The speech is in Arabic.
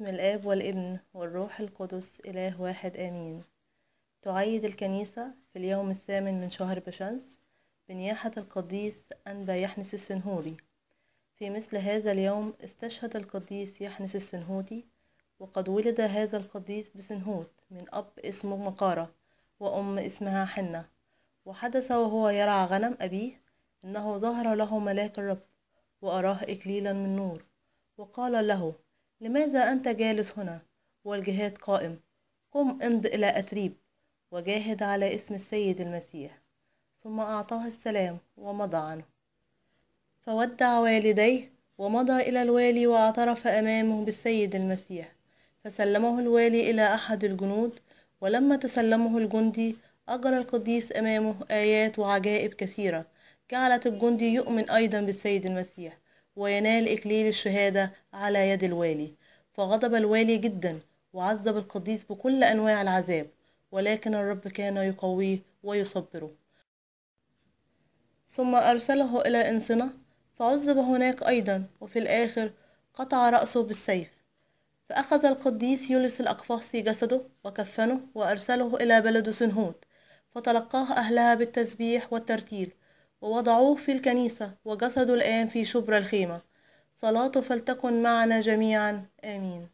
باسم الآب والابن والروح القدس إله واحد آمين تعيد الكنيسة في اليوم الثامن من شهر بشمس بنياحة القديس أنبا يحنس السنهوري في مثل هذا اليوم استشهد القديس يحنس السنهوتي وقد ولد هذا القديس بسنهوت من أب اسمه مقارة وأم اسمها حنة وحدث وهو يرعى غنم أبيه أنه ظهر له ملاك الرب وأراه إكليلا من نور وقال له لماذا أنت جالس هنا والجهاد قائم قم امض إلى أتريب وجاهد على اسم السيد المسيح ثم أعطاه السلام ومضى عنه فودع والديه ومضى إلى الوالي واعترف أمامه بالسيد المسيح فسلمه الوالي إلى أحد الجنود ولما تسلمه الجندي أجرى القديس أمامه آيات وعجائب كثيرة جعلت الجندي يؤمن أيضا بالسيد المسيح وينال إكليل الشهادة على يد الوالي فغضب الوالي جدا وعذب القديس بكل أنواع العذاب ولكن الرب كان يقويه ويصبره ثم أرسله إلى إنسنة فعذب هناك أيضا وفي الآخر قطع رأسه بالسيف فأخذ القديس يوليوس الأقفاصي جسده وكفنه وأرسله إلى بلد سنهوت فتلقاه أهلها بالتسبيح والترتيل ووضعوه في الكنيسة وجسده الآن في شبر الخيمة صلاته فلتكن معنا جميعا آمين